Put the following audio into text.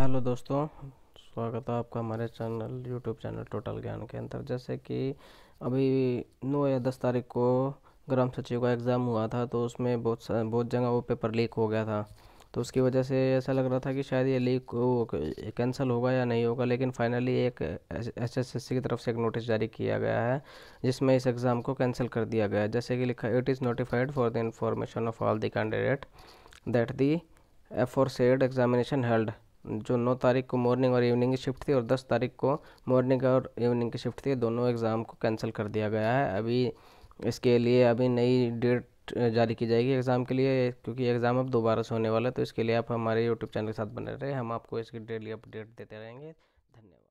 hello दोस्तों स्वागत है आपका हमारे चैनल यूट्यूब चैनल टोटल ज्ञान के अंदर जैसे कि अभी नौ या दस तारीख को ग्राम सचिव का एग्ज़ाम हुआ था तो उसमें बहुत बहुत जगह वो पेपर लीक हो गया था तो उसकी वजह से ऐसा लग रहा था कि शायद ये लीक कैंसिल होगा या नहीं होगा लेकिन फाइनली एक एस एस एस सी की तरफ से एक नोटिस जारी किया गया है जिसमें इस एग्ज़ाम को कैंसिल कर दिया गया है जैसे कि लिखा it is notified for the information of all the candidate that the for said examination held जो नौ तारीख को मॉर्निंग और इवनिंग की शिफ्ट थी और दस तारीख को मॉर्निंग और इवनिंग की शिफ्ट थी दोनों एग्ज़ाम को कैंसिल कर दिया गया है अभी इसके लिए अभी नई डेट जारी की जाएगी एग्ज़ाम के लिए क्योंकि एग्ज़ाम अब दोबारा से होने वाला है तो इसके लिए आप हमारे यूट्यूब चैनल के साथ बने रहे हम आपको इसकी डेली अपडेट देते रहेंगे धन्यवाद